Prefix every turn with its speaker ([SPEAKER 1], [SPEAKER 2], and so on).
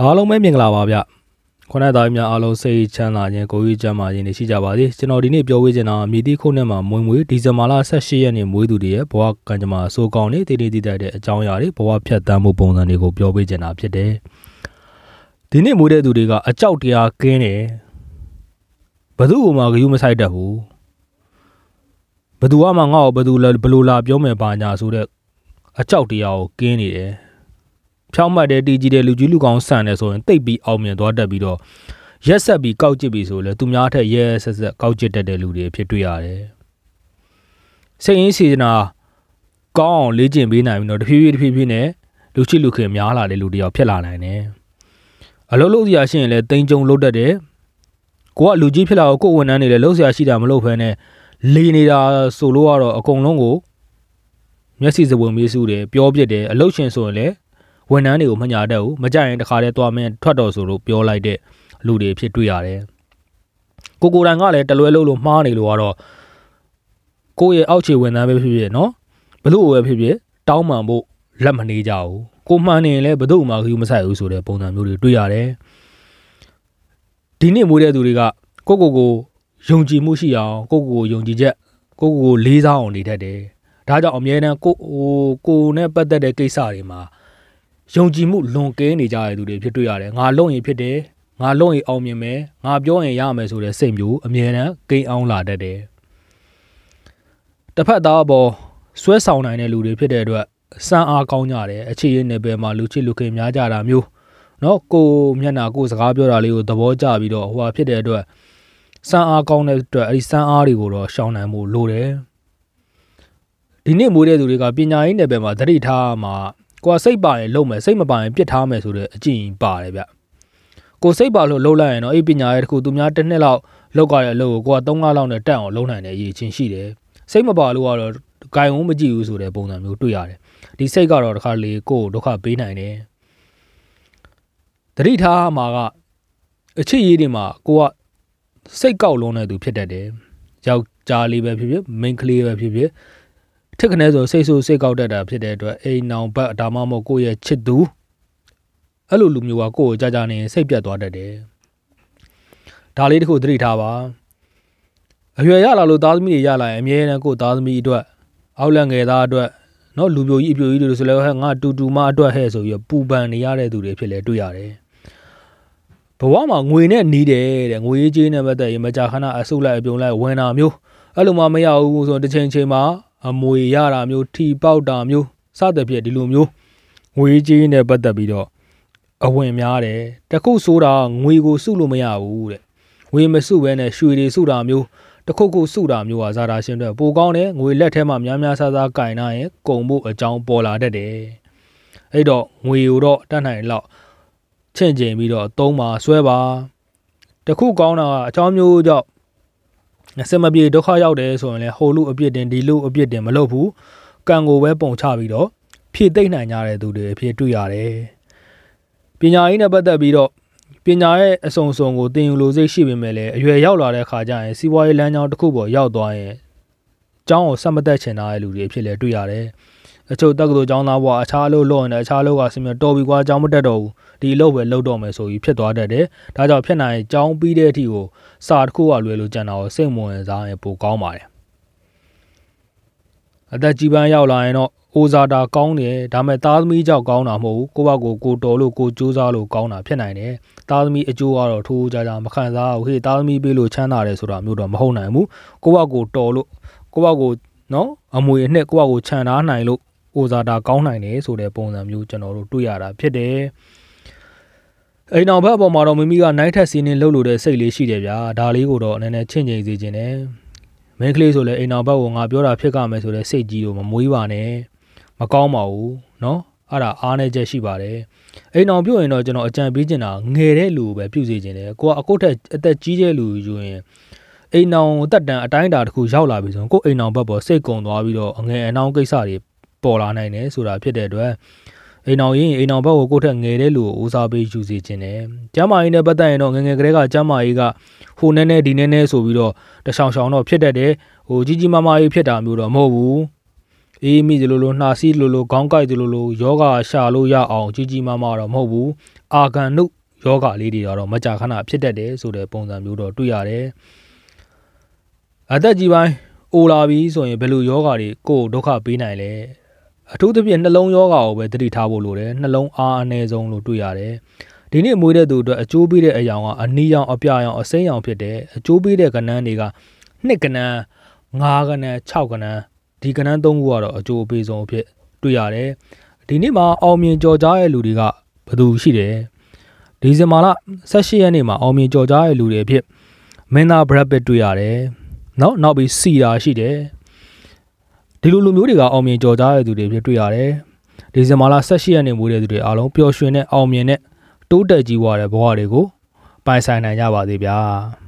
[SPEAKER 1] အားလုံးပဲမင်္ဂလာပါဗျခွန်တဲ့သားများအားလုံးစိတ်ချမ်းသာခြင်းကိုယ်ကြီးကျန်းမာခြင်းတွေရှိကြပါစေကျွန်တော်ဒီနေ့ပြောဝေးချင်တာမြေတီခုနှစ်မှာမွေမွေဒီဇင်ဘာလ18ရက်နေ့မွေးသူတွေရဲ့ဘဝကံကြမ္မာဆိုးကောင်းနေတည်တည်တည်တဲ့အကြောင်းအရာတွေဘဝဖြတ်သန်းမှုပုံစံတွေကိုပြောဝေးချင်တာဖြစ်တယ်ဒီနေ့မွေးတဲ့သူတွေကအကြောက်တရားကင်းတယ်ဘသူ့ကိုမှဂရုမစိုက်တတ်ဘူးဘသူကမှငါ့ကိုဘသူဘလို့လာပြောမယ်ပါညာဆိုတဲ့အကြောက်တရားကိုကင်းနေတယ်ဖြောင်းမှတ်တဲ့တီးကြီးတဲ့လူကြီးလူကောင်းဆန်တယ်ဆိုရင်တိတ်ပြီးအောင်မြင်သွားတတ်ပြီးတော့ရက်ဆက်ပြီးကောက်ကြည့်ပြီးဆိုလဲသူများထက်ရက်ဆက်ဆက်ကောက်ကြည့်တတ်တဲ့လူတွေဖြစ်တွေ့ရတယ်စိတ်ရင်းစေတနာကောင်းအောင်လေ့ကျင့်ပေးနိုင်ပြီးတော့တဖြည်းဖြည်းတဖြည်းဖြည်းနဲ့လူချစ်လူခင်များလာတဲ့လူတယောက်ဖြစ်လာနိုင်တယ်အလုပ်လုပ်စရာရှိရင်လည်းတင်းကြုံလုပ်တတ်တယ်ကိုကလူကြီးဖြစ်လာတော့ကိုယ်ဝန်ထမ်းတွေလည်းလုပ်စရာရှိတာမလုပ်ဖ ೇನೆ လေနေတာဆိုလို့ကတော့အကုန်လုံးကိုမျက်စိစပွင့်မေးစုတယ်ပြောပြတယ်အလုပ်ရှင်ဆိုရင်လည်းဝန်ထမ်းတွေကိုမညာတတ်ဘူးမကြရင်တခါတည်းသွားမင်းထွက်တော်ဆိုလို့ပြောလိုက်တဲ့လူတွေဖြစ်တွေ့ရတယ်ကိုကိုတိုင်ကလည်းတလွဲလို့လို့မှားနေလို့ကတော့ကိုယ့်ရဲ့အောက်ခြေဝန်ထမ်းပဲဖြစ်ဖြစ်နော်ဘလို့ပဲဖြစ်ဖြစ်တောင်းပန်ဖို့လက်မနေကြဘူးကိုမှန်နေရင်လည်းဘလို့မှခူးမဆိုင်ဘူးဆိုတဲ့ပုံစံမျိုးတွေတွေ့ရတယ်ဒီနေ့မွေးတဲ့သူတွေကကိုကိုကိုယုံကြည်မှုရှိအောင်ကိုကိုကိုယုံကြည်ချက်ကိုကိုကိုလေးစားအောင်နေတတ်တယ်ဒါကြောင့်အမြဲတမ်းကိုဟိုကိုနဲ့ပတ်သက်တဲ့ကိစ္စတွေမှာယုံကြည်မှုလွန်ကဲနေကြတဲ့သူတွေဖြစ်တွေ့ရတယ်ငါလုံရင်ဖြစ်တယ်ငါလုံရင်အောင်မြင်မယ်ငါပြောရင်ရမယ်ဆိုတဲ့စိတ်မျိုးအမြဲတမ်းကိန်းအောင်လာတတ်တယ်တစ်ဖက်သားအပေါ်ဆွဲဆောင်နိုင်တဲ့လူတွေဖြစ်တဲ့အတွက်စံအားကောင်းကြတယ်အခြေရင်းနယ်ပယ်မှာလူချစ်လူခင်များကြတာမျိုးเนาะကိုမျက်နာကိုစကားပြောတာလေးကိုသဘောကျပြီးတော့ဟိုဟာဖြစ်တဲ့အတွက်စံအားကောင်းတဲ့အတွက်အဲဒီစံအားတွေကိုတော့ရှောင်နိုင်မှုလိုတယ်ဒီနေ့မွေးတဲ့သူတွေကပညာရေးနယ်ပယ်မှာသတိထားမှာကိုကစိတ်ပါရင်လုပ်မယ်စိတ်မပါရင် ပြစ်ထားမယ်ဆိုတဲ့အကြည့်ပါတယ်ဗျကိုစိတ်ပါလို့လှုပ်လိုက်ရင်တော့အဲ့ပညာရဲ့တခုသူများတစ်နှစ်လောက်လောက်ရတဲ့အလုပ်ကိုကိုက3လလောက်နဲ့တက်အောင်လုပ်နိုင်တဲ့အရေးချင်းရှိတယ်စိတ်မပါလို့ကတော့ဂိုင်ဝန်းမကြည့်ဘူးဆိုတဲ့ပုံစံမျိုးတွေ့ရတယ်ဒီစိတ်ကတော့တစ်ခါလေကိုကိုဒုက္ခပေးနိုင်တယ်တတိထားမှာကအချစ်ရေးတွေမှာကိုကစိတ်ကောက်လုံးတဲ့သူဖြစ်တတ်တယ်ယောက်ျားလေးပဲဖြစ်ဖြစ်မိန်းကလေးပဲဖြစ်ဖြစ်ထစ်ခနဲဆိုစိတ်ဆူစိတ်ကောက်တတ်တာဖြစ်တဲ့အတွက်အိမ်နောင်ဘက်ဒါမှမဟုတ်ကိုယ့်ရဲ့ချစ်သူအဲ့လိုလူမျိုးကကိုယ့်ကိုကြာကြာနေစိတ်ပြတ်သွားတတ်တယ်ဒါလေးတခုသတိထားပါအရွယ်ရလာလို့သားသမီးတွေရလာရင်အမြဲတမ်းကိုယ့်သားသမီးအတွက်အောက်လက်ငယ်သားအတွက်နော်လူမျိုးကြီးအပြိုကြီးတွေဆိုလဲဟဲ့ငါတူတူမအတွက်ဟဲ့ဆိုပြီးပူပန်နေရတဲ့သူတွေဖြစ်လဲတွေ့ရတယ်ဘဝမှာငွေနဲ့နေတယ်တဲ့ငွေကြီးနဲ့ပတ်သက်ရင်မကြာခဏအဆုတ်လိုက်အပြုံလိုက်ဝင်တာမျိုးအဲ့လိုမှမရဘူးဆိုတော့တစ်ချိန်ချိန်မှာအမွေရတာမျိုးထိပေါက်တာမျိုးစသဖြင့်ဒီလိုမျိုးငွေကြေးနဲ့ပတ်သက်ပြီးတော့အဝင်များတယ်တခုဆိုတာငွေကိုစုလို့မရဘူးတဲ့ငွေမစုဘဲနဲ့ရွှေတွေစုတာမျိုးတခုခုစုတာမျိုးဟာဇာတာရှင်တွေပိုကောင်းတယ်ငွေလက်ထဲမှာများများဆဆကင်နိုင်ရင်ကုန်ဖို့အကြောင်းပေါ်လာတတ်တယ်အဲ့တော့ငွေကိုတော့တတ်နိုင်လောက်ချင့်ကျင်ပြီးတော့သုံးပါဆွဲပါတခုကောင်းတာကအချောင်းမျိုးကြောင့်အစမပြေဒုက္ခရောက်တယ်ဆိုရင်လည်းဟိုလူအပြစ်တင်ဒီလူအပြစ်တင်မလုပ်ဘူးကံကိုပဲပုံချပြီးတော့ဖြည့်သိမ့်နိုင်ကြတဲ့သူတွေအဖြစ်တွေ့ရတယ်ပညာရေးနဲ့ပတ်သက်ပြီးတော့ပညာရဲ့အဆုံဆုံကိုသင်ယူလို့စိတ်ရှိပေမဲ့လည်းအရွယ်ရောက်လာတဲ့အခါကျရင်စီးပွားရေးလမ်းကြောင်းတစ်ခုပေါ်ရောက်သွားရင်အကြောင်းကိုဆက်မသက်ချင်တဲ့လူတွေအဖြစ်လည်းတွေ့ရတယ်တချို့တက္ကသိုလ်ကျောင်းသားဘွားအခြားအလုပ်လုပ်ရင်လည်းအခြားအလုပ်ကဆင်မြတော်ပြီကွာကျောင်းမတက်တော့ဘူးဒီအလုပ်ပဲလုပ်တော့မယ်ဆိုပြီးဖြစ်သွားတတ်တယ်ဒါကြောင့်ဖြစ်နိုင်ကျောင်းပြီးတဲ့အထိကိုစာတစ်ခုကလွယ်လို့ကြံတာကိုစိတ်ဝင်စားရင်ပိုကောင်းပါတယ်အသက်ကြီးပန်းရောက်လာရင်တော့အိုဇာတာကောင်းတယ်ဒါမဲ့သားသမီးကြောက်ကောင်းတာမဟုတ်ဘူးကိုဘကိုကိုတော်လို့ကိုစူးစားလို့ကောင်းတာဖြစ်နိုင်တယ်သားသမီးအကျိုးကတော့ထိုးကြကြမခံစားဘူးဟေ့သားသမီးပေးလို့ချမ်းသာတယ်ဆိုတာမျိုးတော့မဟုတ်နိုင်ဘူးကိုဘကိုတော်လို့ကိုဘကိုနော်အမွေအနှစ်ကိုဘကိုခြံထားနိုင်လို့အိုဇာတာကောင်းနိုင်တယ်ဆိုတဲ့ပုံစံမျိုးကျွန်တော်တို့တွေ့ရတာဖြစ်တယ်။အိမ်နောက်ဘက်အပေါ်မှာတော့မိမိကနိုင်ထက်စီးနင်းလှုပ်လို့တဲ့စိတ်လေးရှိတယ်ဗျာ။ဒါလေးကိုတော့နည်းနည်းချင့်ချိန်စေခြင်းနဲ့မင်းကလေးဆိုလဲအိမ်နောက်ဘက်ကငါပြောတာဖြစ်ကမယ်ဆိုတဲ့စိတ်ကြီးကိုမမွေးပါနဲ့။မကောင်းပါဘူးနော်။အဲ့ဒါအားနေချက်ရှိပါတယ်။အိမ်အောင်ပြုတ်ရင်တော့ကျွန်တော်အကြံပေးချင်တာငယ်တဲ့လူကိုပဲပြုတ်စေချင်တယ်။ကိုကအကုတ်ထက်အသက်ကြီးတဲ့လူယူရင်အိမ်အောင်တက်တန်အတိုင်းအတာတစ်ခုရောက်လာပြီဆိုရင်ကို့အိမ်အောင်ဘက်ပေါ်စိတ်ကုံသွားပြီးတော့အငယ်အနောင်ကိစ္စတွေပေါ်လာနိုင်တယ်ဆိုတာဖြစ်တဲ့အတွက်အိမ်အောင်ရင်အိမ်အောင်ဘက်ကိုကိုယ့်ထက်ငယ်တဲ့လူကိုဦးစားပေးယူစီခြင်းတယ်။ကျမကြီးနဲ့ပတ်သက်ရင်တော့ငငယ်ကလေးကကျမကြီးကဟိုနဲ့နဲ့ဒီနဲ့နဲ့ဆိုပြီးတော့တရှောင်ရှောင်တော့ဖြစ်တတ်တယ်။ဟိုကြီးကြီးမားမားကြီးဖြစ်တာမျိုးတော့မဟုတ်ဘူး။အေးမိဒီလိုလိုနှာစီးလိုလိုခေါင်းကိုက်ဒီလိုလိုယောဂရှာလို့ရအောင် ကြီးကြီးမားမားတော့မဟုတ်ဘူး။အာဂန်နုယောဂလေးတွေကတော့မကြာခဏဖြစ်တတ်တယ်ဆိုတဲ့ပုံစံမျိုးတော့တွေ့ရတယ်။အသက်ကြီးပိုင်းအိုလာပြီဆိုရင်ဘယ်လိုယောဂတွေကိုဒုက္ခပေးနိုင်လဲ။အထူးသဖြင့်နှလုံးရောဂါကိုပဲသတိထားဖို့လိုတယ်နှလုံးအားအနည်းဆုံးလို့တွေ့ရတယ်ဒီနေ့မွေးတဲ့သူအတွက်အကျိုးပေးတဲ့အရာကအနီးရောင်အပြရောင်အစိမ်းရောင်ဖြစ်တယ်အကျိုးပေးတဲ့ကဏ္ဍတွေကနှစ်ကဏ္ဍ၅ကဏ္ဍ၆ကဏ္ဍဒီကဏ္ဍ၃ခုကတော့အကျိုးအပေးဆုံးအဖြစ်တွေ့ရတယ်ဒီနေ့မှာအောင်မြင်ကြော်ကြားတဲ့လူတွေကဘယ်သူရှိတယ်ဒီဇင်ဘာလ16ရက်နေ့မှာအောင်မြင်ကြော်ကြားတဲ့လူတွေအဖြစ်မင်းသားဘရက်ပစ်တွေ့ရတယ်နော်နောက်ပြီးစီတာရှိတယ်ဒီလိုလူမျိုးတွေကအောင်မြင်ကြော်ကြားတဲ့သူတွေဖြစ်တွေ့ရတယ်။ဒီဇင်ဘာလ18ရက်နေ့မွေးတဲ့သူတွေအားလုံးပျော်ရွှင်တဲ့အောင်မြင်တဲ့တိုးတက်ကြီးဝါတဲ့ဘဝတွေကို ပိုင်ဆိုင်နိုင်ကြပါစေဗျာ။